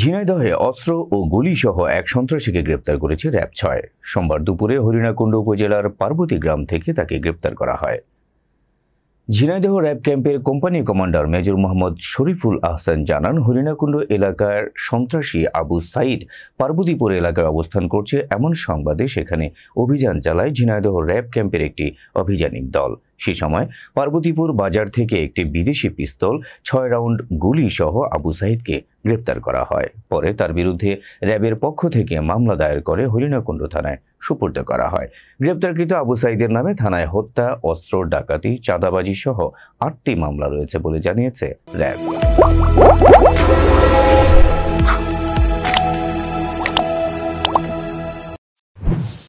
ঝিনাইদহে অস্ত্র ও গুলিসহ এক সন্ত্রাসীকে গ্রেপ্তার করেছে র্যাব ছয় সোমবার দুপুরে হরিণাকুণ্ড উপজেলার পার্বতী গ্রাম থেকে তাকে গ্রেপ্তার করা হয় ঝিনাইদহ র্যাব ক্যাম্পের company commander major Mohammad Shariful Ahsan জানান হরিণাকুণ্ড এলাকার সন্ত্রাসী আবু সাইদ পার্বতীপুর এলাকায় অবস্থান করছে এমন সংবাদে সেখানে অভিযান চালায় ঝিনাইদহ র্যাব ক্যাম্পের একটি অভিযানিক দল সে সময় পার্বতীপুর বাজার থেকে একটি বিদেশি পিস্তল ছয় রাউন্ড গুলি সহ আবু সাইদকে গ্রেপ্তার করা হয় পরে তার বিরুদ্ধে র্যাবের পক্ষ থেকে মামলা দায়ের করে হরিণাকুণ্ড থানায় সুপর্দ করা হয় গ্রেপ্তারকৃত আবু সাইদের নামে থানায় হত্যা অস্ত্র ডাকাতি চাঁদাবাজি সহ আটটি মামলা রয়েছে বলে জানিয়েছে র্যাব